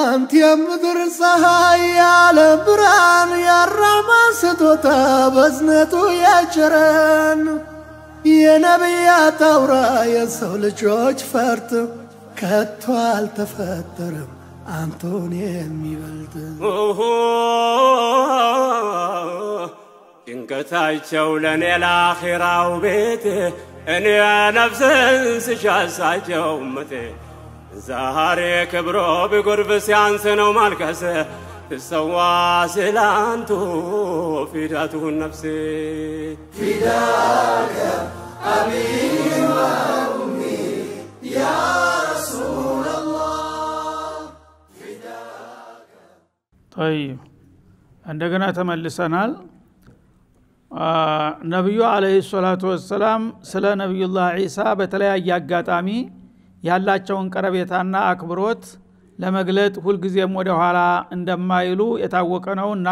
አንቲ የምድር ፀሐይ የዓለም ብርሃን ያራማ ስጦታ በዝነቱ ያቸረን የነቢያት አውራ የሰው ልጆች ፈርት ከቶ አልተፈጠረም አንቶን የሚበልጥ ጭንቀታቸው ለእኔ ላኺራው ቤቴ እኔ ነፍስን ስሻሳቸው ምቴ ዛሬ ክብሮ ቢጎርፍ ሲያንስ ነው ማልቀስ ትሰዋ ስላንቱ ፊዳቱን ነፍሴ ፊዳከ አቢይ ወኡሚ ያ እንደገና ተመልሰናል ነቢዩ አለህ ሰላቱ ወሰላም ስለ ነቢዩላህ ዒሳ በተለያየ አጋጣሚ ያላቸውን ቀረቤታና አክብሮት ለመግለጥ ሁልጊዜም ወደ ኋላ እንደማይሉ የታወቀ ነውና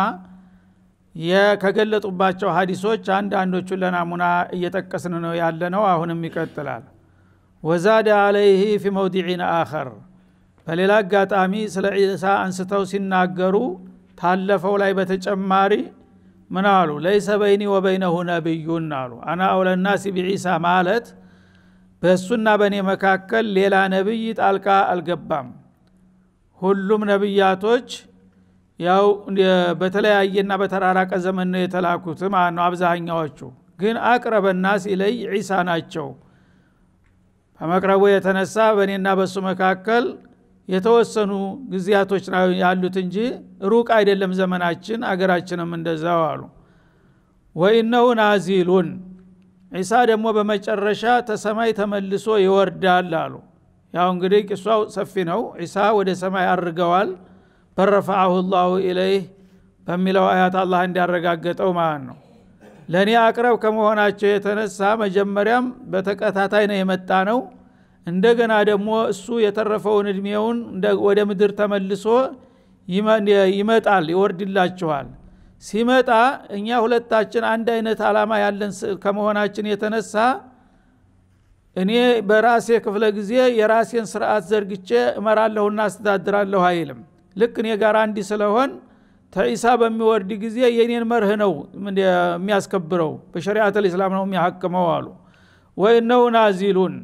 ከገለጡባቸው ሀዲሶች አንዳንዶቹን ለናሙና እየጠቀስን ነው ያለ ነው። አሁንም ይቀጥላል። ወዛደ አለይህ ፊ መውዲዒን አኸር በሌላ አጋጣሚ ስለ ዒሳ አንስተው ሲናገሩ ታለፈው ላይ በተጨማሪ ምን አሉ? ለይሰ በይኒ ወበይነሁ ነቢዩን አሉ። አና አውለናሲ ቢዒሳ ማለት በእሱና በእኔ መካከል ሌላ ነቢይ ጣልቃ አልገባም ሁሉም ነቢያቶች ያው በተለያየና በተራራቀ ዘመን ነው የተላኩት ማለት ነው አብዛኛዎቹ ግን አቅረበ ናስ ኢለይ ዒሳ ናቸው በመቅረቡ የተነሳ በእኔና በእሱ መካከል የተወሰኑ ጊዜያቶች ያሉት እንጂ ሩቅ አይደለም ዘመናችን አገራችንም እንደዛው አሉ ወኢነሁ ናዚሉን ዒሳ ደግሞ በመጨረሻ ተሰማይ ተመልሶ ይወርዳል አሉ። ያው እንግዲህ ቅሷው ሰፊ ነው። ዒሳ ወደ ሰማይ አድርገዋል። በረፈዐሁ ላሁ ኢለይህ በሚለው አያት አላህ እንዲያረጋገጠው ማለት ነው። ለእኔ አቅረብ ከመሆናቸው የተነሳ መጀመሪያም በተከታታይ ነው የመጣ ነው። እንደገና ደግሞ እሱ የተረፈውን እድሜውን ወደ ምድር ተመልሶ ይመጣል፣ ይወርድላችኋል ሲመጣ እኛ ሁለታችን አንድ አይነት አላማ ያለን ከመሆናችን የተነሳ እኔ በራሴ ክፍለ ጊዜ የራሴን ስርዓት ዘርግቼ እመራለሁና አስተዳድራለሁ አይልም ልክ እኔ ጋር አንዲ ስለሆን ተኢሳ በሚወርድ ጊዜ የኔን መርህ ነው የሚያስከብረው በሸሪአት ልእስላም ነው የሚያሐክመው አሉ ወይነው ናዚሉን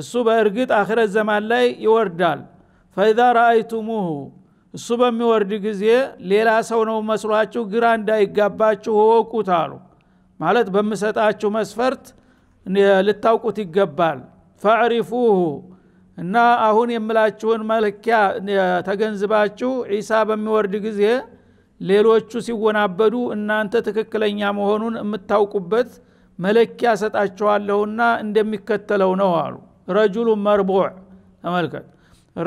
እሱ በእርግጥ አክረት ዘማን ላይ ይወርዳል ፈኢዛ ረአይቱሙሁ እሱ በሚወርድ ጊዜ ሌላ ሰው ነው መስሏችሁ ግራ እንዳይጋባችሁ እወቁት አሉ ማለት በምሰጣችሁ መስፈርት ልታውቁት ይገባል ፈዕሪፉሁ እና አሁን የምላችሁን መለኪያ ተገንዝባችሁ ዒሳ በሚወርድ ጊዜ ሌሎቹ ሲወናበዱ እናንተ ትክክለኛ መሆኑን የምታውቁበት መለኪያ ሰጣችኋለሁና እንደሚከተለው ነው አሉ ረጁሉን መርቦዕ ተመልከት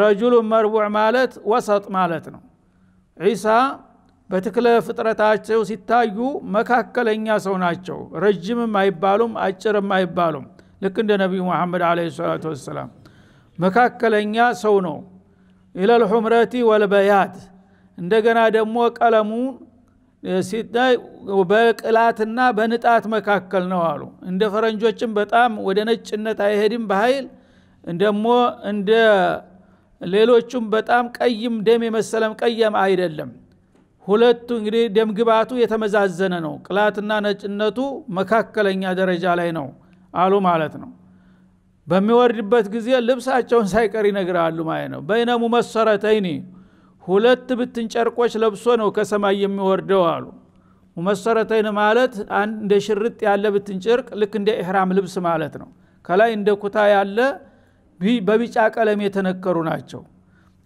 ረጁሉ መርቡዕ ማለት ወሰጥ ማለት ነው ዒሳ በትክለ ፍጥረታቸው ሲታዩ መካከለኛ ሰው ናቸው ረጅምም አይባሉም አጭርም አይባሉም ልክ እንደ ነቢዩ መሐመድ አለ ሰላቱ ወሰላም መካከለኛ ሰው ነው ኢለልሑምረቲ ወልበያት እንደገና ደግሞ ቀለሙ ሲታይ በቅላትና በንጣት መካከል ነው አሉ እንደ ፈረንጆችም በጣም ወደ ነጭነት አይሄድም በኃይል ደግሞ እንደ ሌሎቹም በጣም ቀይም ደም የመሰለም ቀየም አይደለም ሁለቱ እንግዲህ ደም ግባቱ የተመዛዘነ ነው ቅላትና ነጭነቱ መካከለኛ ደረጃ ላይ ነው አሉ ማለት ነው በሚወርድበት ጊዜ ልብሳቸውን ሳይቀር ይነግራሉ ማለት ነው በይነሙ መሰረተይኒ ሁለት ብትን ጨርቆች ለብሶ ነው ከሰማይ የሚወርደው አሉ ሙመሰረተይን ማለት እንደ ሽርጥ ያለ ብትን ጨርቅ ልክ እንደ ኢህራም ልብስ ማለት ነው ከላይ እንደ ኩታ ያለ በቢጫ ቀለም የተነከሩ ናቸው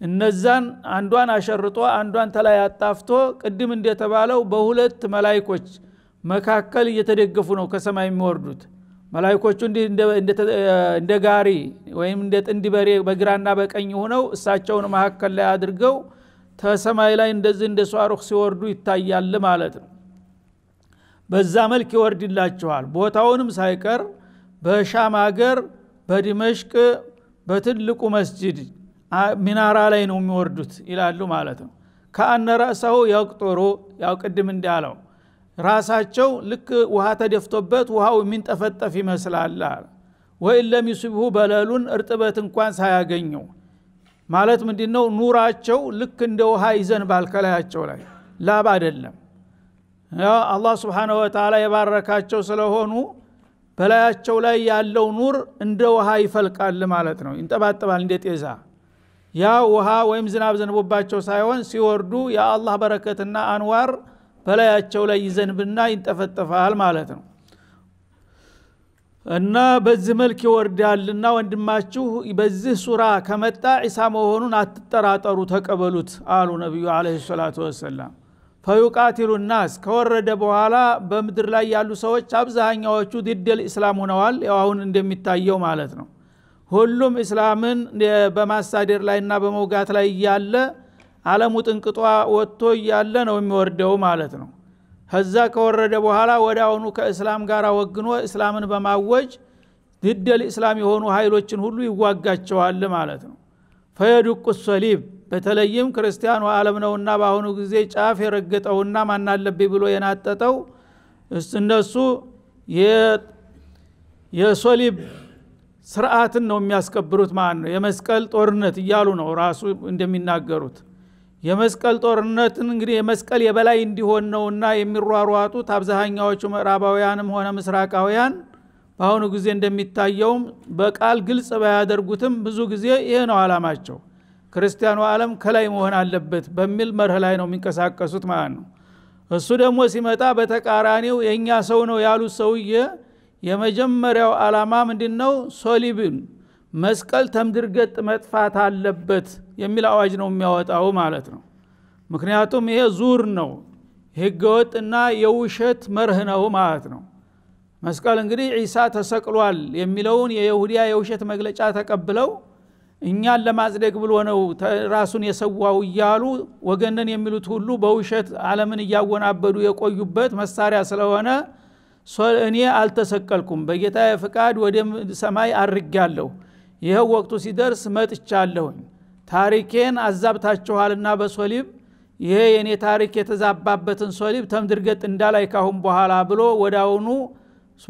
እነዛን አንዷን አሸርጦ አንዷን ተላይ አጣፍቶ ቅድም እንደተባለው በሁለት መላይኮች መካከል እየተደገፉ ነው ከሰማይ የሚወርዱት መላይኮቹ እንደ ጋሪ ወይም እንደ ጥንድ በሬ በግራና በቀኝ ሆነው እሳቸውን መካከል ላይ አድርገው ተሰማይ ላይ እንደዚህ እንደ ሷሩክ ሲወርዱ ይታያል ማለት ነው በዛ መልክ ይወርድላቸዋል ቦታውንም ሳይቀር በሻም አገር በድመሽቅ በትልቁ መስጅድ ሚናራ ላይ ነው የሚወርዱት ይላሉ ማለት ነው ከአነ ረእሰው የቅጦሮ ያው ቅድም እንዲያለው ራሳቸው ልክ ውሃ ተደፍቶበት ውሃው የሚንጠፈጠፍ ይመስላል ወይ ለሚስብሁ በለሉን እርጥበት እንኳን ሳያገኘው ማለት ምንድ ነው ኑራቸው ልክ እንደ ውሃ ይዘንባል ከላያቸው ላይ ላብ አይደለም አላህ ስብሓነ ወተላ የባረካቸው ስለሆኑ በላያቸው ላይ ያለው ኑር እንደ ውሃ ይፈልቃል ማለት ነው ይንጠባጠባል እንደ ጤዛ ያ ውሃ ወይም ዝናብ ዘንቦባቸው ሳይሆን ሲወርዱ የአላህ በረከትና አንዋር በላያቸው ላይ ይዘንብና ይንጠፈጠፋል ማለት ነው እና በዚህ መልክ ይወርዳልና ወንድማችሁ በዚህ ሱራ ከመጣ ዒሳ መሆኑን አትጠራጠሩ ተቀበሉት አሉ ነቢዩ አለ ሰላቱ ወሰላም ፈዩቃቲሉ ናስ ከወረደ በኋላ በምድር ላይ ያሉ ሰዎች አብዛኛዎቹ ድደል እስላም ሆነዋል አሁን እንደሚታየው ማለት ነው ሁሉም እስላምን በማሳደር ላይና በመውጋት ላይ እያለ አለሙ ጥንቅጧ ወጥቶ እያለ ነው የሚወርደው ማለት ነው ከዛ ከወረደ በኋላ ወደ አሁኑ ከእስላም ጋር ወግኖ እስላምን በማወጅ ድደል እስላም የሆኑ ኃይሎችን ሁሉ ይዋጋቸዋል ማለት ነው ፈየዱቁ ሰሊብ በተለይም ክርስቲያኑ አለም ነውና በአሁኑ ጊዜ ጫፍ የረገጠውና ማናለብ ብሎ የናጠጠው እነሱ የሶሊብ ስርዓትን ነው የሚያስከብሩት ማለት ነው የመስቀል ጦርነት እያሉ ነው ራሱ እንደሚናገሩት የመስቀል ጦርነትን እንግዲህ የመስቀል የበላይ እንዲሆን ነውና የሚሯሯጡት አብዛሃኛዎቹ ምዕራባውያንም ሆነ ምስራቃውያን በአሁኑ ጊዜ እንደሚታየውም በቃል ግልጽ ባያደርጉትም ብዙ ጊዜ ይሄ ነው አላማቸው ክርስቲያኑ ዓለም ከላይ መሆን አለበት በሚል መርህ ላይ ነው የሚንቀሳቀሱት ማለት ነው እሱ ደግሞ ሲመጣ በተቃራኒው የእኛ ሰው ነው ያሉት ሰውዬ የመጀመሪያው አላማ ምንድን ነው ሶሊብን መስቀል ተምድርገጥ መጥፋት አለበት የሚል አዋጅ ነው የሚያወጣው ማለት ነው ምክንያቱም ይሄ ዙር ነው ህገወጥና የውሸት መርህ ነው ማለት ነው መስቀል እንግዲህ ዒሳ ተሰቅሏል የሚለውን የይሁዲያ የውሸት መግለጫ ተቀብለው እኛን ለማጽደቅ ብሎ ነው ራሱን የሰዋው እያሉ ወገነን የሚሉት ሁሉ በውሸት አለምን እያወናበዱ የቆዩበት መሳሪያ ስለሆነ እኔ አልተሰቀልኩም በጌታ ፍቃድ ወደ ሰማይ አድርጌያለሁ ይኸው ወቅቱ ሲደርስ መጥቻለሁኝ ታሪኬን አዛብታችኋልና በሶሊብ ይሄ የእኔ ታሪክ የተዛባበትን ሶሊብ ተምድርገጥ እንዳላይ ካሁን በኋላ ብሎ ወዳውኑ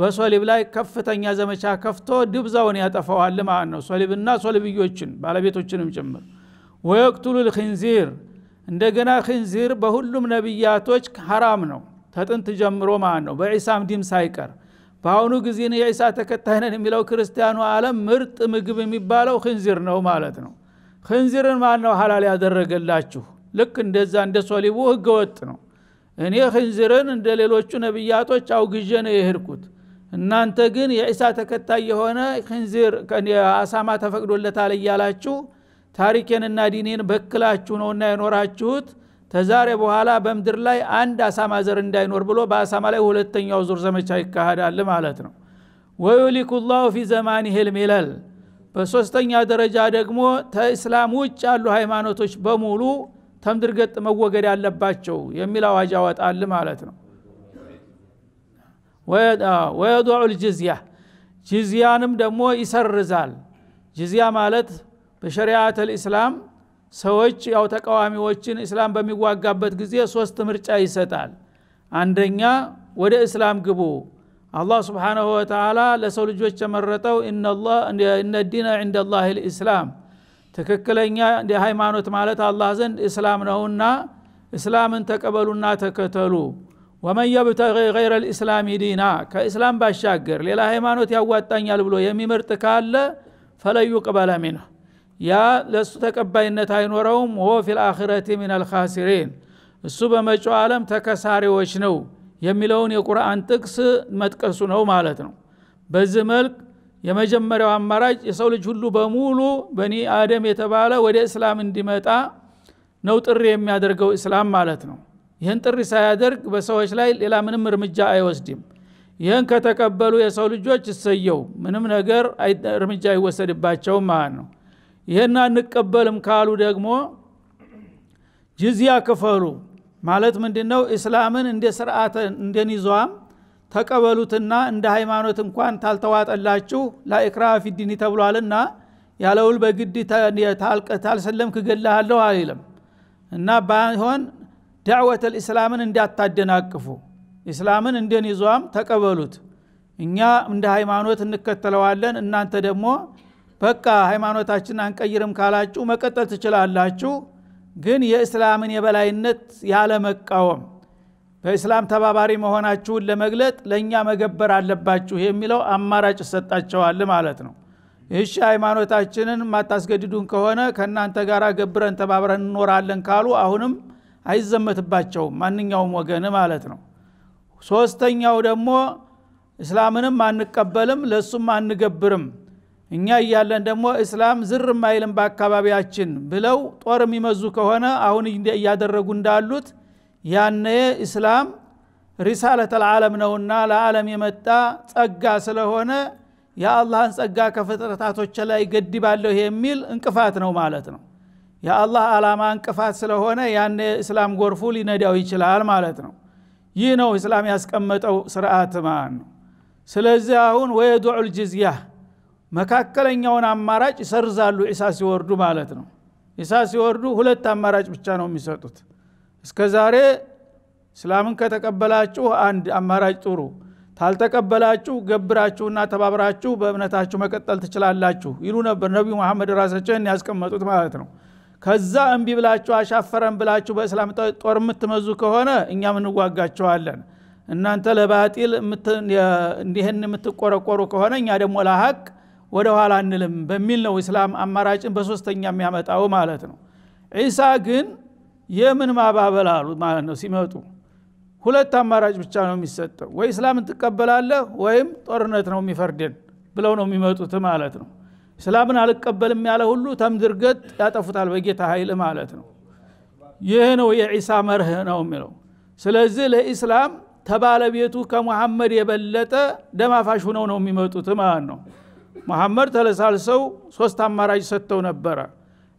በሶሊብ ላይ ከፍተኛ ዘመቻ ከፍቶ ድብዛውን ያጠፈዋል ማለት ነው ሶሊብና ሶሊብዮችን ባለቤቶችንም ጭምር ወየቅቱሉ ልክንዚር እንደገና ክንዚር በሁሉም ነቢያቶች ሐራም ነው ተጥንት ጀምሮ ማለት ነው በዒሳም ዲም ሳይቀር በአሁኑ ጊዜ የዒሳ ተከታይነን የሚለው ክርስቲያኑ አለም ምርጥ ምግብ የሚባለው ክንዚር ነው ማለት ነው ክንዚርን ማን ነው ሀላል ያደረገላችሁ ልክ እንደዛ እንደ ሶሊቡ ህገወጥ ነው እኔ ክንዚርን እንደ ሌሎቹ ነቢያቶች አውግዤ ነው የሄድኩት እናንተ ግን የዒሳ ተከታይ የሆነ ክንዚር አሳማ ተፈቅዶለታል እያላችሁ ታሪኬንና ዲኔን በክላችሁ ነውና የኖራችሁት ተዛሬ በኋላ በምድር ላይ አንድ አሳማ ዘር እንዳይኖር ብሎ በአሳማ ላይ ሁለተኛው ዙር ዘመቻ ይካሄዳል ማለት ነው ወዩሊኩ ላሁ ፊ ዘማን ህልም ይላል በሶስተኛ ደረጃ ደግሞ ተእስላም ውጭ ያሉ ሃይማኖቶች በሙሉ ተምድር ገጥ መወገድ ያለባቸው የሚል አዋጅ ያወጣል ማለት ነው ወየዱዑ ልጅዝያ ጅዝያንም ደግሞ ይሰርዛል ጅዝያ ማለት በሸሪዓት ልእስላም ሰዎች ያው ተቃዋሚዎችን እስላም በሚዋጋበት ጊዜ ሶስት ምርጫ ይሰጣል አንደኛ ወደ እስላም ግቡ አላህ ስብሓናሁ ወተላ ለሰው ልጆች የመረጠው እነ ዲነ ዕንደ ላህ ልእስላም ትክክለኛ የሃይማኖት ማለት አላህ ዘንድ እስላም ነውና እስላምን ተቀበሉና ተከተሉ ወመን የብተቂ ገይረ ልእስላሚ ዲና ከእስላም ባሻገር ሌላ ሃይማኖት ያዋጣኛል ብሎ የሚመርጥ ካለ ፈለዩ ቅበለ ሚንሁ ያ ለእሱ ተቀባይነት አይኖረውም ወ ፊልአኪረቲ ምን አልካሲሪን እሱ በመጪው ዓለም ተከሳሪዎች ነው የሚለውን የቁርአን ጥቅስ መጥቀሱ ነው ማለት ነው በዚህ መልክ የመጀመሪያው አማራጭ የሰው ልጅ ሁሉ በሙሉ በኒ አደም የተባለ ወደ እስላም እንዲመጣ ነው ጥሪ የሚያደርገው እስላም ማለት ነው ይህን ጥሪ ሳያደርግ በሰዎች ላይ ሌላ ምንም እርምጃ አይወስድም ይህን ከተቀበሉ የሰው ልጆች እሰየው ምንም ነገር እርምጃ አይወሰድባቸውም ማለት ነው ይህን አንቀበልም ካሉ ደግሞ ጅዝያ ክፈሉ ማለት ምንድ ነው እስላምን እንደ ስርዓት እንደኒዟም ተቀበሉትና እንደ ሃይማኖት እንኳን ታልተዋጠላችሁ ላኢክራ ፊዲኒ ተብሏልና ያለውል በግድ ታልሰለም ክገላሃለሁ አይልም እና ባይሆን ዳዕወተል ኢስላምን እንዳታደናቅፉ እስላምን እንደን ኒዟም ተቀበሉት እኛ እንደ ሃይማኖት እንከተለዋለን እናንተ ደግሞ በቃ ሃይማኖታችን አንቀይርም ካላችሁ መቀጠል ትችላላችሁ ግን የእስላምን የበላይነት ያለመቃወም በእስላም ተባባሪ መሆናችሁን ለመግለጥ ለእኛ መገበር አለባችሁ የሚለው አማራጭ ይሰጣቸዋል ማለት ነው እሺ ሃይማኖታችንን ማታስገድዱን ከሆነ ከእናንተ ጋር ገብረን ተባብረን እንኖራለን ካሉ አሁንም አይዘመትባቸውም ማንኛውም ወገን ማለት ነው ሶስተኛው ደግሞ እስላምንም አንቀበልም ለሱም አንገብርም እኛ እያለን ደግሞ እስላም ዝር ማይልም በአካባቢያችን ብለው ጦር የሚመዙ ከሆነ አሁን እያደረጉ እንዳሉት ያነ እስላም ሪሳለት አልዓለም ነውና ለዓለም የመጣ ጸጋ ስለሆነ የአላህን ጸጋ ከፍጥረታቶች ላይ ገድባለሁ የሚል እንቅፋት ነው ማለት ነው የአላህ አላማ እንቅፋት ስለሆነ ያን እስላም ጎርፉ ሊነዳው ይችላል ማለት ነው ይህ ነው እስላም ያስቀመጠው ስርአት ማለት ነው ስለዚህ አሁን ወየዱዑ ልጅዝያ መካከለኛውን አማራጭ ይሰርዛሉ ዒሳ ሲወርዱ ማለት ነው ኢሳ ሲወርዱ ሁለት አማራጭ ብቻ ነው የሚሰጡት እስከ ዛሬ እስላምን ከተቀበላችሁ አንድ አማራጭ ጥሩ ታልተቀበላችሁ ገብራችሁና ተባብራችሁ በእምነታችሁ መቀጠል ትችላላችሁ ይሉ ነበር ነቢዩ መሐመድ ራሳቸው ያስቀመጡት ማለት ነው ከዛ እንቢ ብላችሁ አሻፈረን ብላችሁ በእስላም ጦር የምትመዙ ከሆነ እኛም እንዋጋችኋለን እናንተ ለባጢል እንዲህን የምትቆረቆሩ ከሆነ እኛ ደግሞ ለሀቅ ወደ ኋላ አንልም በሚል ነው እስላም አማራጭን በሶስተኛ የሚያመጣው ማለት ነው ዒሳ ግን የምን ማባበል አሉ ማለት ነው ሲመጡ ሁለት አማራጭ ብቻ ነው የሚሰጠው ወይ እስላምን ትቀበላለህ ወይም ጦርነት ነው የሚፈርድን ብለው ነው የሚመጡት ማለት ነው እስላምን አልቀበልም ያለ ሁሉ ተምድርገጥ ያጠፉታል በጌታ ኃይል ማለት ነው ይህ ነው የዒሳ መርህ ነው የሚለው ስለዚህ ለኢስላም ተባለቤቱ ከሙሐመድ የበለጠ ደም አፋሽ ሁነው ነው የሚመጡት ማለት ነው መሐመድ ተለሳልሰው ሶስት አማራጭ ሰጥተው ነበረ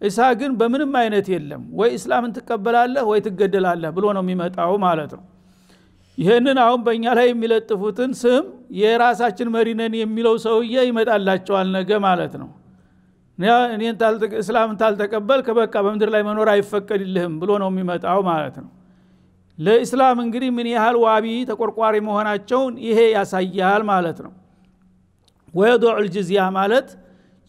ኢሳ ግን በምንም አይነት የለም ወይ እስላምን ትቀበላለህ ወይ ትገደላለህ ብሎ ነው የሚመጣው ማለት ነው ይህንን አሁን በእኛ ላይ የሚለጥፉትን ስም የራሳችን መሪነን የሚለው ሰውዬ ይመጣላቸዋል ነገ ማለት ነው እኔን እስላምን ታልተቀበልክ በቃ በምድር ላይ መኖር አይፈቀድልህም ብሎ ነው የሚመጣው ማለት ነው ለእስላም እንግዲህ ምን ያህል ዋቢ ተቆርቋሪ መሆናቸውን ይሄ ያሳያል ማለት ነው ወየዶዑ ልጅዝያ ማለት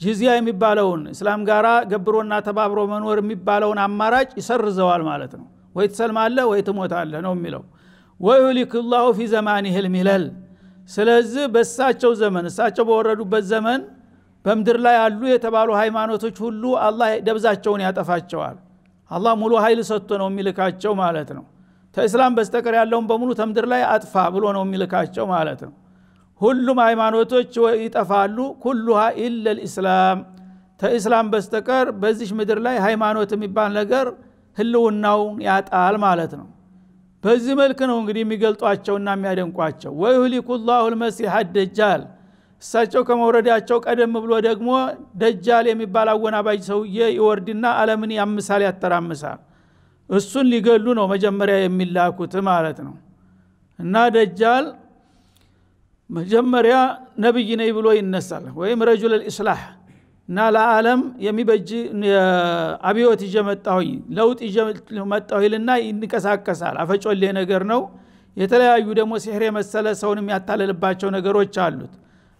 ጅዝያ የሚባለውን እስላም ጋራ ገብሮና ተባብሮ መኖር የሚባለውን አማራጭ ይሰርዘዋል ማለት ነው ወይ ትሰልማለህ ወይ ትሞታለህ ነው የሚለው ወዩሊክ ላሁ ፊ ዘማኒህ ልሚለል ስለዚህ በእሳቸው ዘመን እሳቸው በወረዱበት ዘመን በምድር ላይ ያሉ የተባሉ ሃይማኖቶች ሁሉ አላህ ደብዛቸውን ያጠፋቸዋል አላህ ሙሉ ኃይል ሰጥቶ ነው የሚልካቸው ማለት ነው ተእስላም በስተቀር ያለውን በሙሉ ተምድር ላይ አጥፋ ብሎ ነው የሚልካቸው ማለት ነው ሁሉም ሃይማኖቶች ይጠፋሉ ኩሉሃ ኢለ ልእስላም ተእስላም በስተቀር በዚሽ ምድር ላይ ሃይማኖት የሚባል ነገር ህልውናውን ያጣል ማለት ነው በዚህ መልክ ነው እንግዲህ የሚገልጧቸውና የሚያደንቋቸው ወይሁሊኩ ላሁ ልመሲሐ ደጃል እሳቸው ከመውረዳቸው ቀደም ብሎ ደግሞ ደጃል የሚባል አወናባጅ ሰውዬ ይወርድና አለምን ያምሳል ያተራምሳል እሱን ሊገሉ ነው መጀመሪያ የሚላኩት ማለት ነው እና ደጃል መጀመሪያ ነብይ ነይ ብሎ ይነሳል ወይም ረጅል ልእስላህ እና ለዓለም የሚበጅ አብዮት ይዤ መጣሁኝ ለውጥ ይዤ መጣሁ ይልና ይንቀሳቀሳል አፈጮሌ ነገር ነው የተለያዩ ደግሞ ሲሕር የመሰለ ሰውን የሚያታለልባቸው ነገሮች አሉት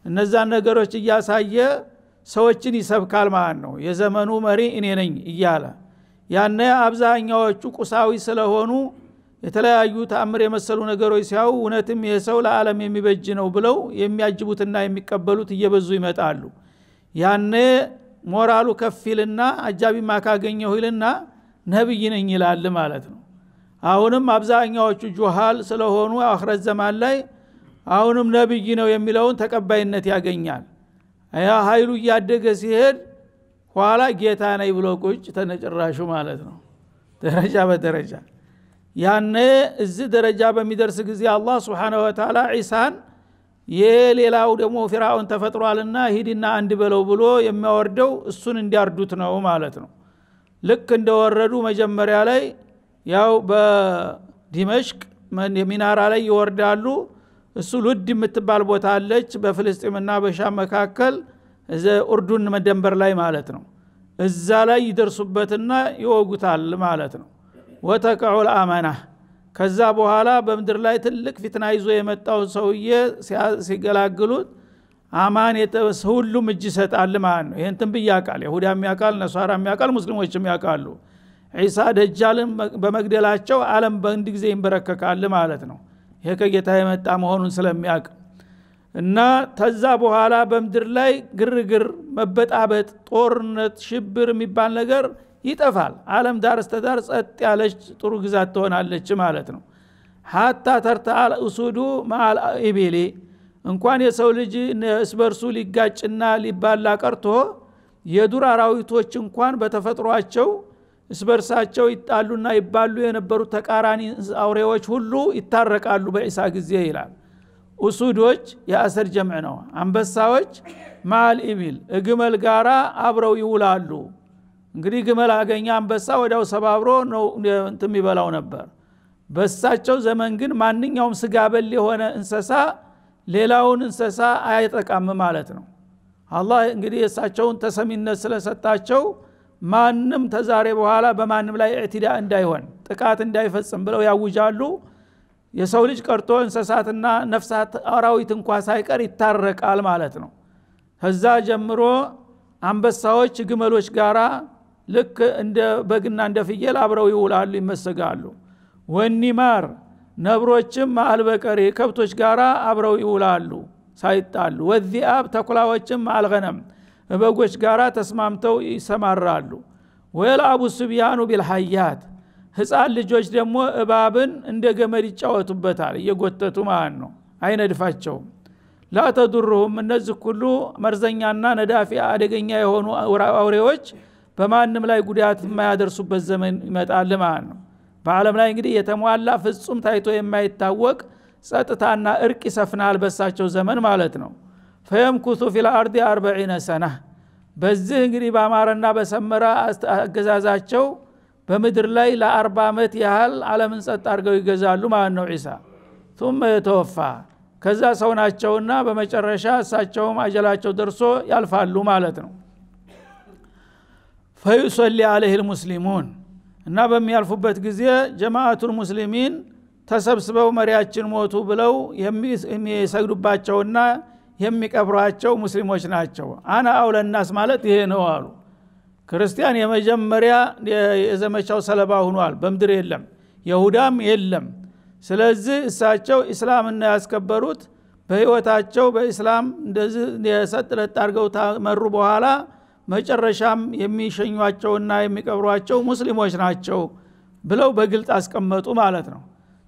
እነዛን ነገሮች እያሳየ ሰዎችን ይሰብካል ማለት ነው የዘመኑ መሪ እኔ ነኝ እያለ ያነ አብዛኛዎቹ ቁሳዊ ስለሆኑ የተለያዩ ተአምር የመሰሉ ነገሮች ሲያው እውነትም ይህ ሰው ለዓለም የሚበጅ ነው ብለው የሚያጅቡትና የሚቀበሉት እየበዙ ይመጣሉ ያነ ሞራሉ ከፊልና አጃቢ ማካገኘ ሁልና ነብይ ነኝ ይላል ማለት ነው። አሁንም አብዛኛዎቹ ጆሃል ስለሆኑ አክረት ዘማን ላይ አሁንም ነብይ ነው የሚለውን ተቀባይነት ያገኛል። ያ ኃይሉ እያደገ ሲሄድ ኋላ ጌታ ነይ ብሎ ቁጭ ተነጭራሹ ማለት ነው። ደረጃ በደረጃ ያነ እዚህ ደረጃ በሚደርስ ጊዜ አላህ ስብን ወተላ ዒሳን የሌላው ደግሞ ፊርአውን ተፈጥሯልና ሂድና አንድ በለው ብሎ የሚያወርደው እሱን እንዲያርዱት ነው ማለት ነው ልክ እንደወረዱ መጀመሪያ ላይ ያው በዲመሽቅ ሚናራ ላይ ይወርዳሉ እሱ ሉድ የምትባል ቦታ አለች በፍልስጢምና በሻም መካከል ኡርዱን መደንበር ላይ ማለት ነው እዛ ላይ ይደርሱበትና ይወጉታል ማለት ነው ወተቀዑ ልአመናህ ከዛ በኋላ በምድር ላይ ትልቅ ፊትና ይዞ የመጣው ሰውዬ ሲገላግሉት አማን ሁሉም እጅ ይሰጣል ማለት ነው ይህን ትንብ ያቃል ይሁዳ የሚያቃል ነሷራ የሚያቃል ሙስሊሞችም ያውቃሉ ዒሳ ደጃልን በመግደላቸው አለም በእንድ ጊዜ ይንበረከካል ማለት ነው ይሄ ከጌታ የመጣ መሆኑን ስለሚያውቅ እና ተዛ በኋላ በምድር ላይ ግርግር መበጣበጥ ጦርነት ሽብር የሚባል ነገር ይጠፋል አለም ዳር እስተዳር ጸጥ ያለች ጥሩ ግዛት ትሆናለች ማለት ነው ሀታ ተርተአል እሱዱ ማአል ኢቤሌ እንኳን የሰው ልጅ እስበርሱ ሊጋጭና ሊባላ ቀርቶ የዱር አራዊቶች እንኳን በተፈጥሯቸው እስበርሳቸው ይጣሉና ይባሉ የነበሩ ተቃራኒ አውሬዎች ሁሉ ይታረቃሉ በዒሳ ጊዜ ይላል እሱዶች የአሰር ጀምዕ ነው አንበሳዎች ማል ኢቢል እግመል ጋራ አብረው ይውላሉ እንግዲህ ግመል አገኘ አንበሳ ወዲያው ሰባብሮ ነው የሚበላው ነበር በሳቸው ዘመን ግን ማንኛውም ስጋ በል የሆነ እንሰሳ ሌላውን እንሰሳ አይጠቃም ማለት ነው አላህ እንግዲህ የእሳቸውን ተሰሚነት ስለሰጣቸው ማንም ተዛሬ በኋላ በማንም ላይ እዕትዳ እንዳይሆን ጥቃት እንዳይፈጽም ብለው ያውጃሉ የሰው ልጅ ቀርቶ እንሰሳትና ነፍሳት አራዊት እንኳ ሳይቀር ይታረቃል ማለት ነው ከዛ ጀምሮ አንበሳዎች ግመሎች ጋራ ልክ እንደ በግና እንደ ፍየል አብረው ይውላሉ ይመሰጋሉ ወኒማር ነብሮችም በቀሪ ከብቶች ጋር አብረው ይውላሉ ሳይጣሉ ወዚአብ ተኩላዎችም አልገነም በጎች ጋር ተስማምተው ይሰማራሉ ወየልአቡ ስብያኑ ቢልሐያት ህፃን ልጆች ደግሞ እባብን እንደ ገመድ ይጫወቱበታል እየጎተቱ ማለት ነው አይነድፋቸውም ላተዱሩሁም እነዚህ ሁሉ መርዘኛና ነዳፊ አደገኛ የሆኑ አውሬዎች በማንም ላይ ጉዳት የማያደርሱበት ዘመን ይመጣል ማለት ነው በአለም ላይ እንግዲህ የተሟላ ፍጹም ታይቶ የማይታወቅ ጸጥታና እርቅ ይሰፍናል በሳቸው ዘመን ማለት ነው ፈየምኩቱ ፊልአርድ አርበዒነ ሰና በዚህ እንግዲህ በአማረና በሰመረ አገዛዛቸው በምድር ላይ ለአርባ ዓመት ያህል አለምን ጸጥ አድርገው ይገዛሉ ማለት ነው ዒሳ ቱመ የተወፋ ከዛ ሰው ናቸውና በመጨረሻ እሳቸውም አጀላቸው ደርሶ ያልፋሉ ማለት ነው ፈዩሰሊ አለህ ልሙስሊሙን እና በሚያልፉበት ጊዜ ጀማአቱል ሙስሊሚን ተሰብስበው መሪያችን ሞቱ ብለው የሚሰግዱባቸውና የሚቀብሯቸው ሙስሊሞች ናቸው አና አውለናስ ማለት ይሄ ነው አሉ ክርስቲያን የመጀመሪያ የዘመቻው ሰለባ ሁኗል በምድር የለም የሁዳም የለም ስለዚህ እሳቸው እስላምና ያስከበሩት በህይወታቸው በእስላም እንደዚህ የሰጥ ለጥ አድርገው ተመሩ በኋላ መጨረሻም የሚሸኟቸውና የሚቀብሯቸው ሙስሊሞች ናቸው ብለው በግልጽ አስቀመጡ ማለት ነው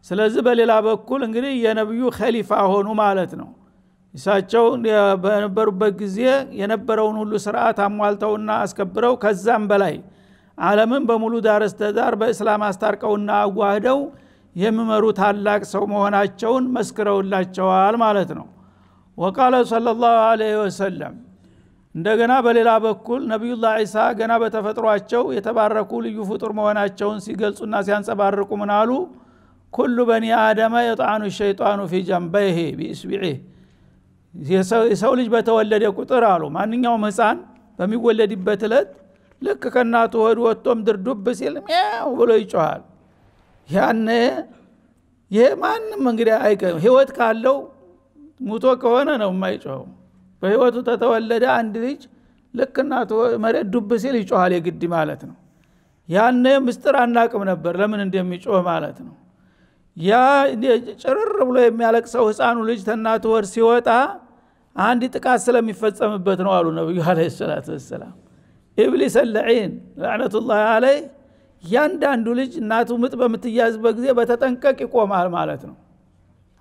ስለዚህ በሌላ በኩል እንግዲህ የነብዩ ከሊፋ ሆኑ ማለት ነው እሳቸው በነበሩበት ጊዜ የነበረውን ሁሉ ስርዓት አሟልተውና አስከብረው ከዛም በላይ አለምን በሙሉ ዳር እስተዳር በእስላም አስታርቀውና አዋህደው የሚመሩ ታላቅ ሰው መሆናቸውን መስክረውላቸዋል ማለት ነው ወቃለ ሰለላሁ ዐለይሂ ወሰለም እንደገና በሌላ በኩል ነቢዩላህ ዒሳ ገና በተፈጥሯቸው የተባረኩ ልዩ ፍጡር መሆናቸውን ሲገልጹና ሲያንጸባርቁ ምናሉ ኩሉ በኒ አደመ የጣኑ ሸይጣኑ ፊ ጀንበይሄ ቢእስቢዒ የሰው ልጅ በተወለደ ቁጥር አሉ ማንኛውም ህፃን በሚወለድበት እለት ልክ ከእናቱ ሆድ ወጥቶም ድርዱብ ሲል ሚያው ብሎ ይጮኋል ያነ ይሄ ማንም እንግዲህ አይቀ ህይወት ካለው ሙቶ ከሆነ ነው የማይጮኸው በህይወቱ ተተወለደ አንድ ልጅ ልክ እናቱ መሬት ዱብ ሲል ይጮኋል የግድ ማለት ነው ያነ ምስጢር አናቅም ነበር ለምን እንደሚጮህ ማለት ነው ያ ጭርር ብሎ የሚያለቅሰው ህፃኑ ልጅ ተናቱ ወር ሲወጣ አንድ ጥቃት ስለሚፈጸምበት ነው አሉ ነቢዩ አለ ሰላት ወሰላም ኢብሊስ ለዒን ላዕነቱላህ አለይ እያንዳንዱ ልጅ እናቱ ምጥ በምትያዝበት ጊዜ በተጠንቀቅ ይቆማል ማለት ነው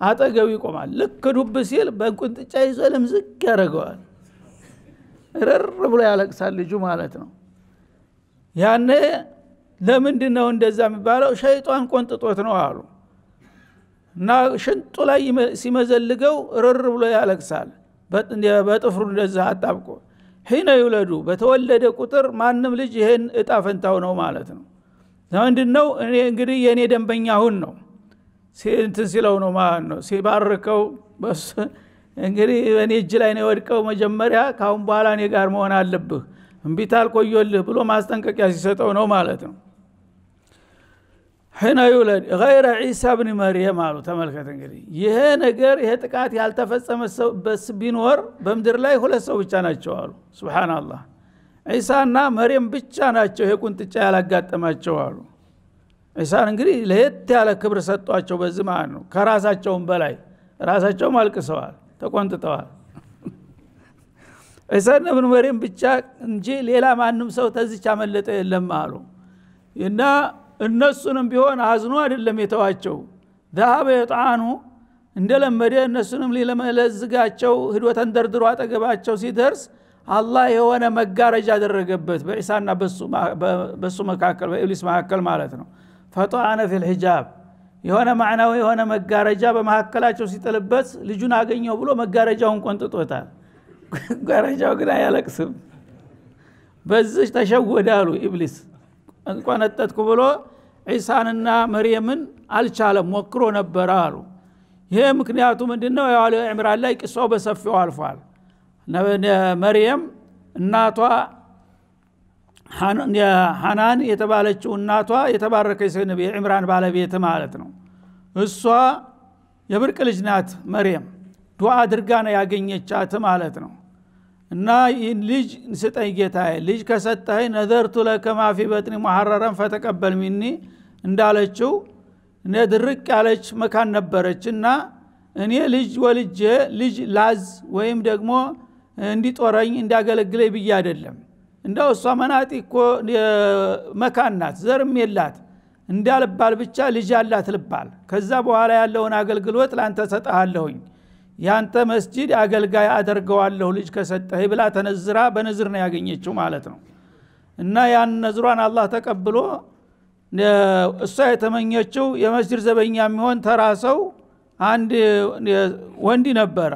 አጠገቡ ይቆማል። ልክ ዱብ ሲል በቁንጥጫ ይዞ ልምዝግ ያደርገዋል። ርር ብሎ ያለቅሳል ልጁ ማለት ነው። ያኔ ለምንድ ነው እንደዛ የሚባለው? ሸይጧን ቆንጥጦት ነው አሉ እና ሽንጡ ላይ ሲመዘልገው ርር ብሎ ያለቅሳል። በጥፍሩ እንደዛ አጣብቆ ሒነ ይውለዱ በተወለደ ቁጥር ማንም ልጅ ይሄን እጣ ፈንታው ነው ማለት ነው። ለምንድ ነው እኔ እንግዲህ የእኔ ደንበኛ ሁን ነው እንትን ሲለው ነው ማለት ነው ሲባርከው እንግዲህ በእኔ እጅ ላይ ነው የወድቀው መጀመሪያ ካሁን በኋላ እኔ ጋር መሆን አለብህ እንቢት አልቆየልህ ብሎ ማስጠንቀቂያ ሲሰጠው ነው ማለት ነው ሕነ ዩለድ ይረ ዒሳ ብን መርየም አሉ ተመልከት እንግዲህ ይሄ ነገር ይሄ ጥቃት ያልተፈጸመበት ቢኖር በምድር ላይ ሁለት ሰው ብቻ ናቸው አሉ ስብናላህ ዒሳና መርየም ብቻ ናቸው ይሄ ቁንጥጫ ያላጋጠማቸው አሉ ዒሳን እንግዲህ ለየት ያለ ክብር ሰጧቸው በዚህ ማለት ነው ከራሳቸውም በላይ ራሳቸውም አልቅሰዋል ተቆንጥጠዋል ዒሳን እብን መርየም ብቻ እንጂ ሌላ ማንም ሰው ተዚች አመለጠ የለም አሉ እና እነሱንም ቢሆን አዝኖ አይደለም የተዋቸው ዛሀበ የጣኑ እንደለመደ እነሱንም ሊለመለዝጋቸው ህዶ ተንደርድሮ አጠገባቸው ሲደርስ አላህ የሆነ መጋረጃ አደረገበት በኢሳና በሱ መካከል በኢብሊስ መካከል ማለት ነው ፈጠአነ ፊልሒጃብ የሆነ ማዕናዊ የሆነ መጋረጃ በመካከላቸው ሲጥልበት ልጁን አገኘው ብሎ መጋረጃውን ቆንጥጦታል መጋረጃው ግን አያለቅስም በዚህ ተሸወደ አሉ ኢብሊስ ቆነጠጥኩ ብሎ ዒሳንና መርየምን አልቻለም ሞክሮ ነበረ አሉ ይህ ምክንያቱ ምንድነው ነው ያው ላይ ቅሷው በሰፊው አልፏል መርየም እናቷ ሐናን የተባለችው እናቷ የተባረከች ስንብ የዕምራን ባለቤት ማለት ነው እሷ የብርቅ ልጅ ናት መርየም ዱዓ አድርጋ ነው ያገኘቻት ማለት ነው እና ይህን ልጅ ስጠኝ ጌታ ልጅ ከሰጠኸኝ ነዘርቱ ለከ ማፊ በጥኒ መሐረረን ፈተቀበል ሚኒ እንዳለችው ድርቅ ያለች መካን ነበረች እና እኔ ልጅ ወልጄ ልጅ ላዝ ወይም ደግሞ እንዲጦረኝ እንዲያገለግለኝ ብዬ አይደለም እንዳው እሷ መናጢ እኮ መካናት ዘርም የላት እንዳልባል ብቻ ልጅ አላት ልባል ከዛ በኋላ ያለውን አገልግሎት ላንተ ሰጠሃለሁኝ ያንተ መስጂድ አገልጋይ አደርገዋለሁ ልጅ ከሰጠህ ብላ ተነዝራ በነዝር ነው ያገኘችው ማለት ነው እና ያን ነዝሯን አላህ ተቀብሎ እሷ የተመኘችው የመስጅድ ዘበኛ የሚሆን ተራ ሰው አንድ ወንድ ነበረ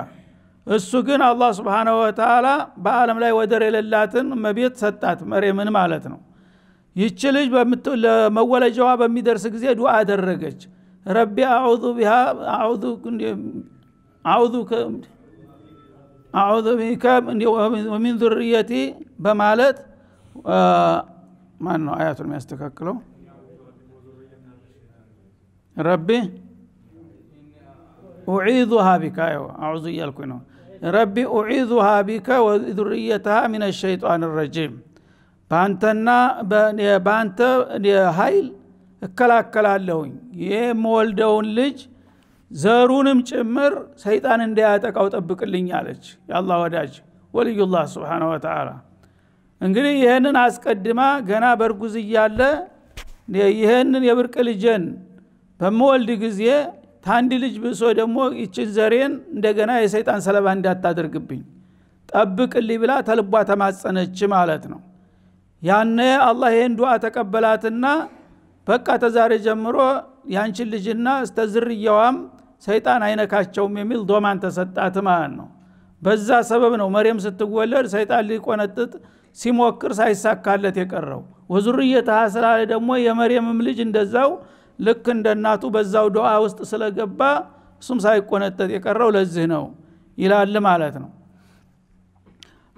እሱ ግን አላህ ስብሓነ ወተላ በአለም ላይ ወደር የሌላትን መቤት ሰጣት መሬምን ማለት ነው ይቺ ልጅ ለመወለጃዋ በሚደርስ ጊዜ ዱዓ አደረገች ረቢ አዑዙ ቢሃ አዑዙ ቢከ ወሚን ዙርየቲ በማለት ማን ነው አያቱን የሚያስተካክለው ረቢ ኡዒዙሃ ቢካ አዑዙ እያልኩኝ ነው ረቢ ኡዒዙሃ ቢከ ወዙርየተሃ ምን ሸይጣን ረጂም በአንተና በአንተ ኃይል እከላከላለሁኝ የምወልደውን ልጅ ዘሩንም ጭምር ሰይጣን እንዳያጠቃው ጠብቅልኝ አለች የአላህ ወዳጅ ወልዩላህ ስብሓነ ወተላ እንግዲህ ይህንን አስቀድማ ገና በእርጉዝ እያለ ይህንን የብርቅ ልጀን በምወልድ ጊዜ ታንድ ልጅ ብሶ ደግሞ ይችን ዘሬን እንደገና የሰይጣን ሰለባ እንዳታደርግብኝ ጠብቅልኝ ብላ ተልቧ ተማጸነች ማለት ነው ያነ አላ ይህን ዱዓ ተቀበላትና በቃ ተዛሬ ጀምሮ ያንቺን ልጅና እስተ ዝርያዋም ሰይጣን አይነካቸውም የሚል ዶማን ተሰጣት ማለት ነው በዛ ሰበብ ነው መሬም ስትወለድ ሰይጣን ሊቆነጥጥ ሲሞክር ሳይሳካለት የቀረው ወዙርየትሃ ስላለ ደግሞ የመሬምም ልጅ እንደዛው ልክ እንደ እናቱ በዛው ዱዓ ውስጥ ስለገባ እሱም ሳይቆነጠጥ የቀረው ለዚህ ነው ይላል ማለት ነው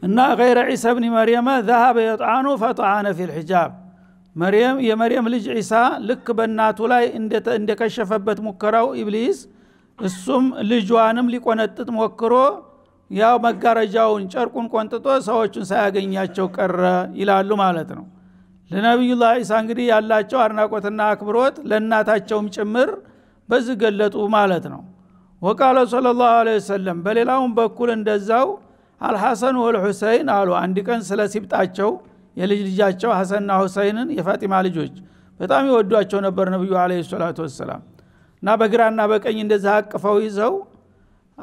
እና ገይረ ዒሳ ብኒ መርየመ ዛሃበ የጣኑ ፈጣነ ፊ ልሕጃብ መርየም የመርየም ልጅ ዒሳ ልክ በእናቱ ላይ እንደከሸፈበት ሙከራው ኢብሊስ እሱም ልጇንም ሊቆነጥጥ ሞክሮ ያው መጋረጃውን ጨርቁን ቆንጥጦ ሰዎቹን ሳያገኛቸው ቀረ ይላሉ ማለት ነው ለነቢዩላህ ኢሳ እንግዲህ ያላቸው አድናቆትና አክብሮት ለእናታቸውም ጭምር በዚህ ገለጡ ማለት ነው ወቃለ ለ ላሁ ለ ወሰለም በሌላውም በኩል እንደዛው አልሐሰን ወልሑሰይን አሉ አንድ ቀን ስለ ሲብጣቸው የልጅ ልጃቸው ሐሰንና ሁሰይንን የፋጢማ ልጆች በጣም ይወዷቸው ነበር ነቢዩ አለ ሰላቱ ወሰላም እና በግራና በቀኝ እንደዚህ አቅፈው ይዘው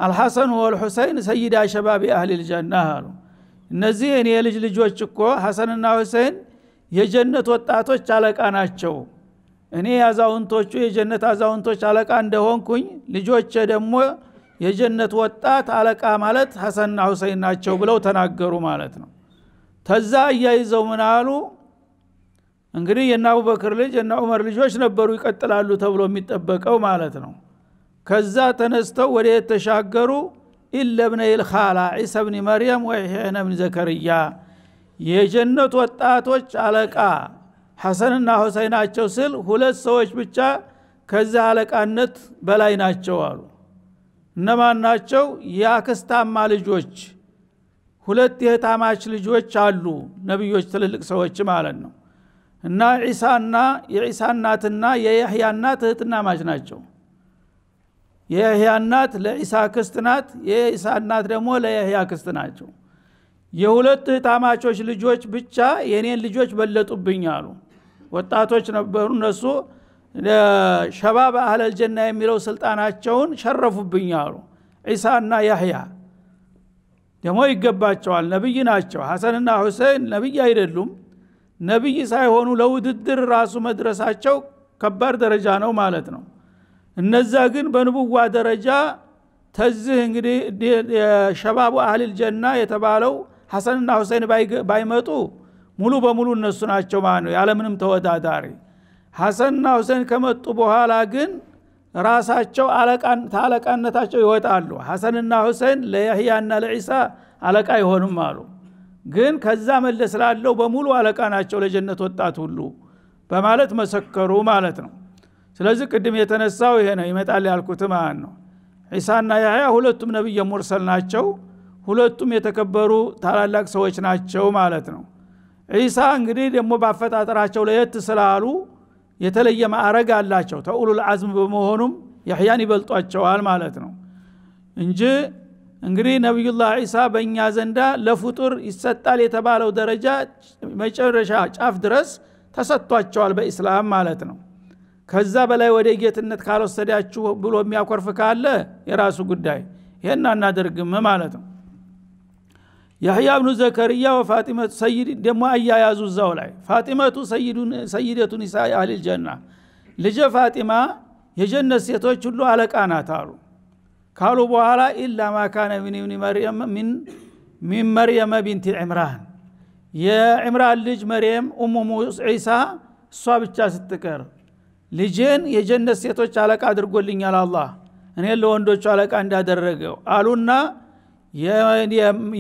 አልሐሰን ወልሑሰይን ሰይዳ ሸባቢ አህል ልጀና አሉ እነዚህ እኔ የልጅ ልጆች እኮ ሐሰንና ሁሰይን የጀነት ወጣቶች አለቃ ናቸው እኔ አዛውንቶቹ የጀነት አዛውንቶች አለቃ እንደሆንኩኝ ልጆች ደግሞ የጀነት ወጣት አለቃ ማለት ሐሰንና ሁሰይን ናቸው ብለው ተናገሩ ማለት ነው ተዛ እያይዘው ምን አሉ እንግዲህ የና አቡበክር ልጅ እና ዑመር ልጆች ነበሩ ይቀጥላሉ ተብሎ የሚጠበቀው ማለት ነው ከዛ ተነስተው ወደ የተሻገሩ ኢለ ብነ ይልኻላ ዒሳ ብኒ መርየም ወይሄነ ብን ዘከርያ የጀነት ወጣቶች አለቃ ሐሰንና ሁሰይ ናቸው ስል ሁለት ሰዎች ብቻ ከዚህ አለቃነት በላይ ናቸው አሉ እነማን ናቸው የአክስታማ ልጆች ሁለት የህታማች ልጆች አሉ ነቢዮች ትልልቅ ሰዎች ማለት ነው እና ዒሳና የዒሳ እናትና የያህያ እህትና ማች ናቸው የያህያ እናት ለዒሳ ክስት ናት የዒሳ እናት ደግሞ ለያህያ ክስት ናቸው የሁለት ታማቾች ልጆች ብቻ የኔን ልጆች በለጡብኝ አሉ ወጣቶች ነበሩ እነሱ ሸባብ አህለልጀና የሚለው ስልጣናቸውን ሸረፉብኝ አሉ ዒሳና ያህያ ደግሞ ይገባቸዋል ነቢይ ናቸው ሐሰንና ሁሴን ነቢይ አይደሉም ነቢይ ሳይሆኑ ለውድድር ራሱ መድረሳቸው ከባድ ደረጃ ነው ማለት ነው እነዛ ግን በንቡዋ ደረጃ ተዝህ እንግዲህ የሸባቡ አህልልጀና የተባለው ሐሰንና ሁሴን ባይመጡ ሙሉ በሙሉ እነሱ ናቸው ማለት ነው ያለምንም ተወዳዳሪ ሐሰንና ሁሴን ከመጡ በኋላ ግን ራሳቸው ተአለቃነታቸው ይወጣሉ ሐሰንና ሁሴን ለያህያና ለዒሳ አለቃ አይሆኑም አሉ ግን ከዛ መለስ ላለው በሙሉ አለቃ ናቸው ለጀነት ወጣት ሁሉ በማለት መሰከሩ ማለት ነው ስለዚህ ቅድም የተነሳው ይሄ ነው ይመጣል ያልኩት ማለት ነው ዒሳና ያህያ ሁለቱም ነቢየ ሙርሰል ናቸው ሁለቱም የተከበሩ ታላላቅ ሰዎች ናቸው ማለት ነው ዒሳ እንግዲህ ደግሞ ባፈጣጠራቸው ለየት ስላሉ የተለየ ማዕረግ አላቸው ተኡሉል አዝም በመሆኑም ያህያን ይበልጧቸዋል ማለት ነው እንጂ እንግዲህ ነቢዩላ ዒሳ በእኛ ዘንዳ ለፍጡር ይሰጣል የተባለው ደረጃ መጨረሻ ጫፍ ድረስ ተሰጥቷቸዋል በኢስላም ማለት ነው ከዛ በላይ ወደ ጌትነት ካልወሰዳችሁ ብሎ የሚያኮርፍ ካለ የራሱ ጉዳይ ይህን አናደርግም ማለት ነው ያህያ ብኑ ዘከርያ ወፋጢመቱ ሰይድ ደግሞ አያያዙ እዛው ላይ ፋጢመቱ ሰይደቱ ኒሳ አህሊል ጀና ልጀ ፋጢማ የጀነት ሴቶች ሁሉ አለቃ ናት አሉ ካሉ በኋላ ኢላ ማካነ ሚን መርየመ ቢንቲ ዕምራን የዕምራን ልጅ መርየም ኡሙ ዒሳ እሷ ብቻ ስትቀር ልጄን የጀነት ሴቶች አለቃ አድርጎልኛል አላህ እኔ ለወንዶቹ አለቃ እንዳደረገው አሉና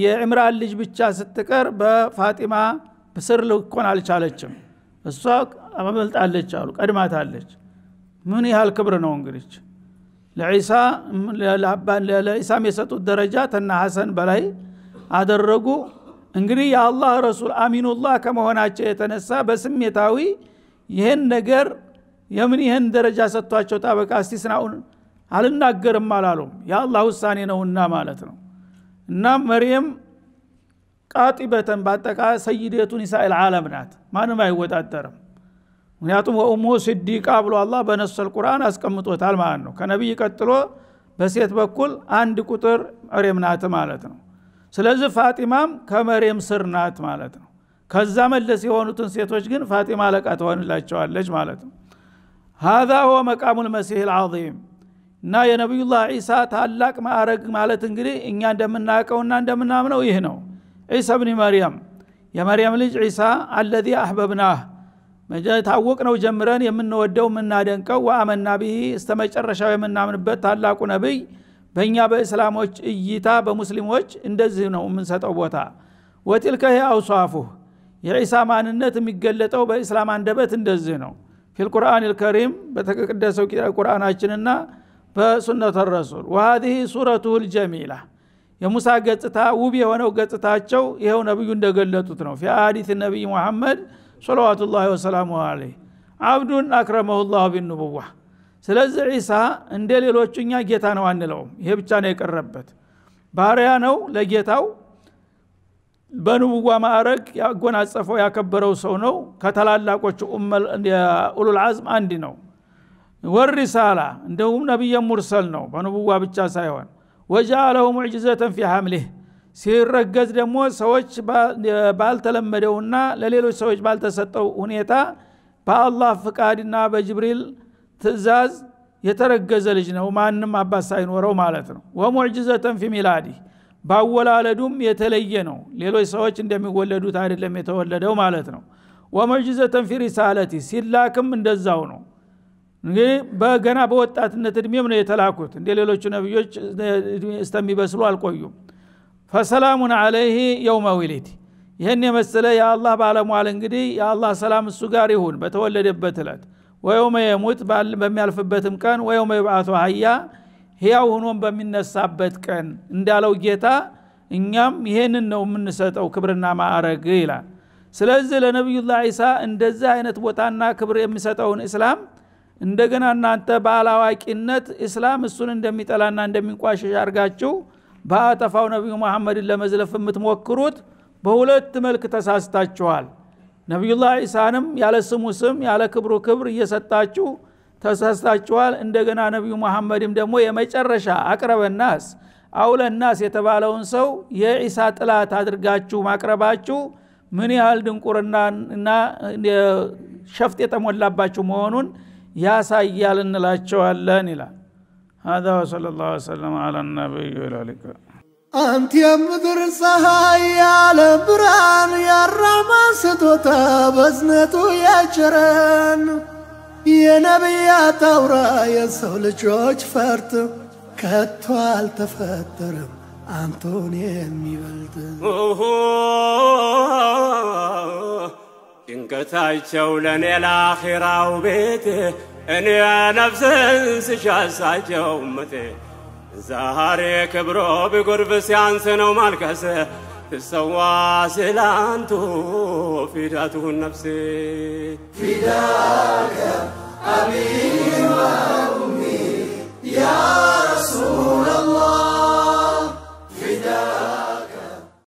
የዕምራን ልጅ ብቻ ስትቀር በፋጢማ ስር ልኮን አልቻለችም እሷ አመልጣለች አሉ ቀድማታለች ምን ያህል ክብር ነው እንግዲህ ለዒሳም የሰጡት ደረጃ ተና ሐሰን በላይ አደረጉ እንግዲህ የአላህ ረሱል አሚኑላህ ከመሆናቸው የተነሳ በስሜታዊ ይህን ነገር የምን ይህን ደረጃ ሰጥቷቸው ጣበቃ እስቲስናኡን አልናገርም አላሉም የአላህ ውሳኔ ነውና ማለት ነው እና መርየም ቃጢበተን በአጠቃላይ ሰይደቱ ኒሳ ልዓለም ናት ማንም አይወጣጠርም ምክንያቱም ወእሙ ስዲቃ ብሎ አላ በነሰል ቁርአን አስቀምጦታል ማለት ነው ከነቢይ ቀጥሎ በሴት በኩል አንድ ቁጥር መርየም ናት ማለት ነው ስለዚህ ፋጢማም ከመርየም ስር ናት ማለት ነው ከዛ መለስ የሆኑትን ሴቶች ግን ፋጢማ አለቃ ትሆንላቸዋለች ማለት ነው هذا هو مقام المسيح العظيم እና የነቢዩላህ ዒሳ ታላቅ ማዕረግ ማለት እንግዲህ እኛ እንደምናቀውና እንደምናምነው ይህ ነው ዒሳ ብኒ መርያም የመርያም ልጅ ዒሳ አለዚ አህበብናህ ታወቅ ነው ጀምረን የምንወደው የምናደንቀው ወአመና ብሂ እስተ መጨረሻው የምናምንበት ታላቁ ነቢይ በእኛ በእስላሞች እይታ በሙስሊሞች እንደዚህ ነው የምንሰጠው ቦታ ወቲልከ ሂ አውሷፉህ የዒሳ ማንነት የሚገለጠው በእስላም አንደበት እንደዚህ ነው ፊልቁርአን ልከሪም በተቀደሰው ቁርአናችንና በሱነት ረሱል ወሀዚህ ሱረቱሁ ልጀሚላ የሙሳ ገጽታ ውብ የሆነው ገጽታቸው ይኸው ነቢዩ እንደገለጡት ነው ፊ አዲት ነቢይ ሙሐመድ ሰለዋቱ ወሰላሙ አለይህ አብዱን አክረመሁ ላሁ ቢንቡዋ ስለዚህ ዒሳ እንደ ሌሎቹ እኛ ጌታ ነው አንለውም ይሄ ብቻ ነው የቀረበት ባሪያ ነው ለጌታው በንቡዋ ማዕረግ ያጎናጸፈው ያከበረው ሰው ነው ከታላላቆቹ ኡሉል አዝም አንድ ነው ወሪሳላ እንደውም ነቢየ ሙርሰል ነው በንቡዋ ብቻ ሳይሆን ወጃለሁ ሙዕጅዘተን ፊ ሐምሊህ ሲረገዝ ደግሞ ሰዎች ባልተለመደውና ለሌሎች ሰዎች ባልተሰጠው ሁኔታ በአላህ ፍቃድና በጅብሪል ትእዛዝ የተረገዘ ልጅ ነው ማንም አባት ሳይኖረው ማለት ነው ወሙዕጅዘተን ፊ ሚላዲህ ባወላለዱም የተለየ ነው ሌሎች ሰዎች እንደሚወለዱት አይደለም የተወለደው ማለት ነው ወሙዕጅዘተን ፊ ሪሳለቲ ሲላክም እንደዛው ነው እንግዲህ በገና በወጣትነት እድሜም ነው የተላኩት እንደ ሌሎቹ ነቢዮች እስተሚበስሉ አልቆዩም ፈሰላሙን አለይህ የውመ ውሊድ ይህን የመሰለ የአላህ ባለሟል እንግዲህ የአላህ ሰላም እሱ ጋር ይሁን በተወለደበት እለት ወየውመ የሙት በሚያልፍበትም ቀን ወየውመ ይብዓቱ ሀያ ህያው ሆኖም በሚነሳበት ቀን እንዳለው ጌታ እኛም ይሄንን ነው የምንሰጠው ክብርና ማዕረግ ይላል ስለዚህ ለነቢዩላ ዒሳ እንደዚህ አይነት ቦታና ክብር የሚሰጠውን እስላም እንደገና እናንተ ባላዋቂነት እስላም እሱን እንደሚጠላና እንደሚንቋሸሽ አድርጋችሁ በአጠፋው ነቢዩ መሐመድን ለመዝለፍ የምትሞክሩት በሁለት መልክ ተሳስታችኋል ነቢዩላህ ዒሳንም ያለ ስሙ ስም ያለ ክብሩ ክብር እየሰጣችሁ ተሳስታችኋል እንደገና ነቢዩ መሐመድም ደግሞ የመጨረሻ አቅረበናስ አውለናስ የተባለውን ሰው የዒሳ ጥላት አድርጋችሁ ማቅረባችሁ ምን ያህል ድንቁርና እና ሸፍጥ የተሞላባችሁ መሆኑን ያሳያል እንላቸዋለን ይላል هذا وصلى الله وسلم على النبي ولالك አንት የምድር ፀሐይ ያለ ብርሃን የአራማን ስጦታ በዝነቱ ያቸረን የነቢያት አውራ የሰው ልጆች ፈርት ከቶ አልተፈጠረም አንቶን የሚበልጥ ጭንቀታቸው ለእኔ ላኺራው ቤቴ እኔ ነፍስን ስሻሳቸው ምቴ ዛሬ ክብሮ ብጉርብ ሲያንስ ነው ማልቀስ ትሰዋ ስላንቱ ፊዳቱን ነፍሴ ፊዳከ አቢይ ወኡሚ ያ ረሱላላህ ፊዳከ